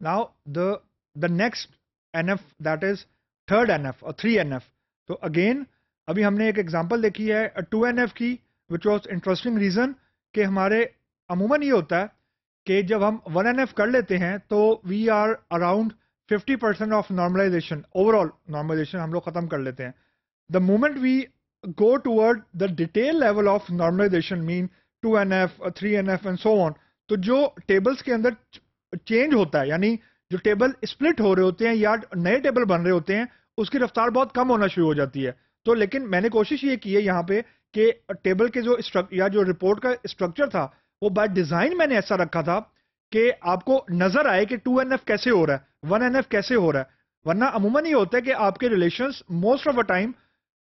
Now the, the next NF that is third NF or 3NF. तो again अभी हमने एक एग्जांपल देखी है टू एन एफ की विच वॉज इंटरेस्टिंग रीजन कि हमारे अमूमन ये होता है कि जब हम वन एन एफ कर लेते हैं तो we are around 50 percent of normalization overall normalization हम लोग खत्म कर लेते हैं the moment we go toward the detail level of normalization mean two N F three N F and so on तो जो टेबल्स के अंदर चेंज होता है यानी जो टेबल स्प्लिट हो रहे होते हैं या नए टेबल बन रहे होते हैं उसकी रफ्तार बहुत कम होना शुरू हो जाती है तो लेकिन मैंने कोशिश ये की है यहाँ पे कि टेबल के जो या जो रिपोर्ट का स्ट्रक्चर था वो बाय डिजाइन मैंने ऐसा रखा था कि आपको नजर आए कि टू एन कैसे हो रहा है वन एन कैसे हो रहा है वरना अमूमन ये होता है कि आपके relation most of a time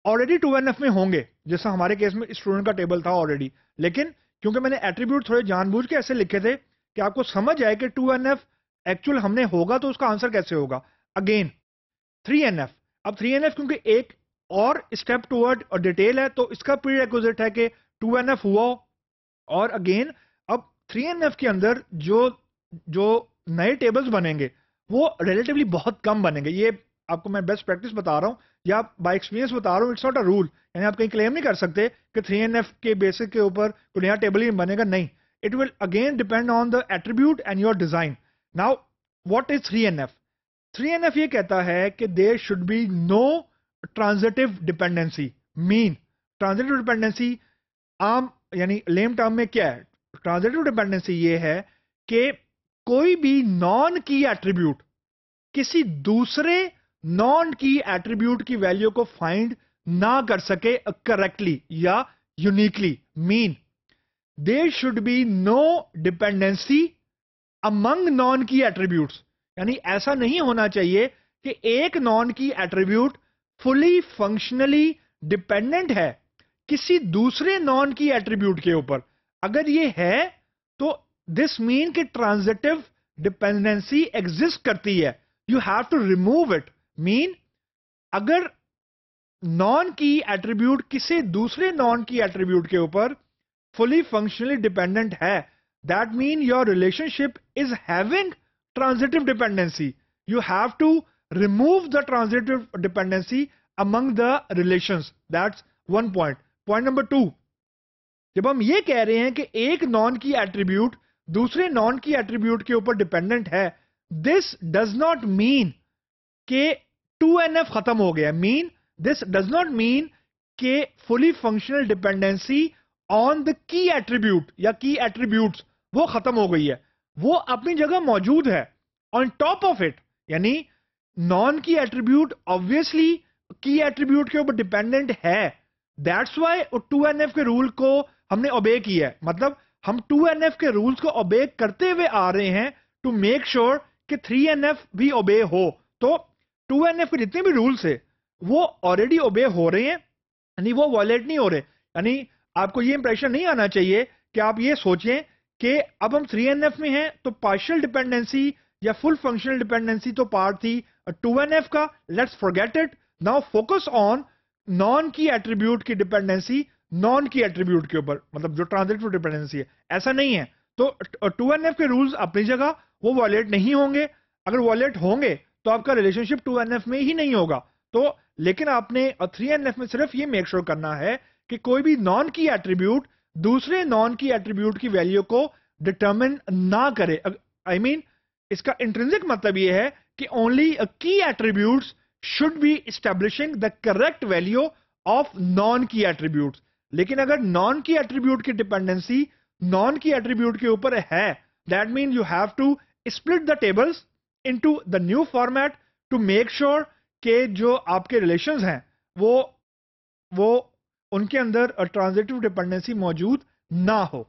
already two N में होंगे जैसा हमारे केस में स्टूडेंट का टेबल था ऑलरेडी लेकिन क्योंकि मैंने एट्रीब्यूट थोड़े जानबूझ के ऐसे लिखे थे कि आपको समझ आए कि टू एन एफ एक्चुअल हमने होगा तो उसका आंसर कैसे होगा अगेन थ्री एन एफ अब थ्री एन एफ क्योंकि एक और स्टेप टूवर्ड और डिटेल है तो इसका प्री रिक्विजिट है कि टू एन एफ हुआ और अगेन अब थ्री एन एफ के अंदर जो जो नए टेबल्स बनेंगे वो रिलेटिवली बहुत कम बनेंगे ये आपको मैं बेस्ट प्रैक्टिस बता रहा हूँ या बाय एक्सपीरियंस बता रहा हूँ इट्स नॉट अ रूल यानी आप कहीं क्लेम नहीं कर सकते कि थ्री एन एफ के बेसिक के ऊपर कोई नया टेबल ही बनेगा नहीं it will again depend on the attribute and your design. Now, what is 3NF? 3NF ye kehta hai ki there should be no transitive dependency. Mean transitive dependency aam yani lame term mein kya hai Transitive dependency ye hai ki koi bhi non key attribute किसी दूसरे non key attribute की value को find ना कर सके correctly या uniquely mean there should be no dependency among non key attribute यानी ऐसा नहीं होना चाहिए कि एक non key attribute fully functionally dependent है किसी दूसरे नॉन की एट्रीब्यूट के ऊपर अगर ये है तो दिस मीन कि ट्रांजिटिव डिपेंडेंसी एग्जिस्ट करती है you have to remove it mean अगर नॉन की एट्रीब्यूट किसी दूसरे नॉन की एट्रीब्यूट के ऊपर फुली फंक्शनली डिपेंडेंट है that mean your relationship is having transitive dependency you have to remove the transitive dependency among the relation that's one point point number two जब हम ये कह रहे हैं कि एक नॉन की एट्रीब्यूट दूसरे नॉन की एट्रीब्यूट के ऊपर डिपेंडेंट है दिस डज नॉट मीन के टू एन एफ खत्म हो गया mean this does not mean के fully functional dependency on the key attribute या की एट्रीब्यूट वो खत्म हो गई है वो अपनी जगह मौजूद है ऑन टॉप ऑफ इट यानी non key attribute obviously key attribute के ऊपर डिपेंडेंट है that's why two N F के रूल को हमने ओबे किया है मतलब हम टू एन एफ के रूल्स को ओबे करते हुए आ रहे हैं टू मेक श्योर कि थ्री एन एफ भी ओबे हो तो टू एन एफ के जितने भी रूल्स है वो ऑलरेडी ओबे हो रहे हैं यानी वो वॉलेट नहीं हो रहे यानी आपको ये इंप्रेशन नहीं आना चाहिए कि आप ये सोचें कि अब हम 3NF में हैं तो पार्शियल डिपेंडेंसी या फुल फंक्शनल डिपेंडेंसी तो पार्ट थी 2NF का let's forget it now focus on non key attribute की डिपेंडेंसी नॉन की एट्रीब्यूट के ऊपर मतलब जो ट्रांजिटिव डिपेंडेंसी है ऐसा नहीं है तो 2NF के रूल्स अपनी जगह वो वॉलेट नहीं होंगे अगर वॉलेट होंगे तो आपका रिलेशनशिप 2NF में ही नहीं होगा तो लेकिन आपने थ्री एन एफ में सिर्फ ये मेक श्योर sure करना है कि कोई भी नॉन की एट्रीब्यूट दूसरे नॉन की एट्रीब्यूट की वैल्यू को डिटर्मिन ना करे आई I मीन mean, इसका इंट्रेंसिक मतलब यह है कि only key attribute should be establishing the correct value of non key attribute लेकिन अगर नॉन की एट्रीब्यूट की डिपेंडेंसी नॉन की एट्रीब्यूट के ऊपर है that mean you have to split the tables into the new format to make sure के जो आपके relation हैं वो वो उनके अंदर ट्रांजिटिव डिपेंडेंसी मौजूद ना हो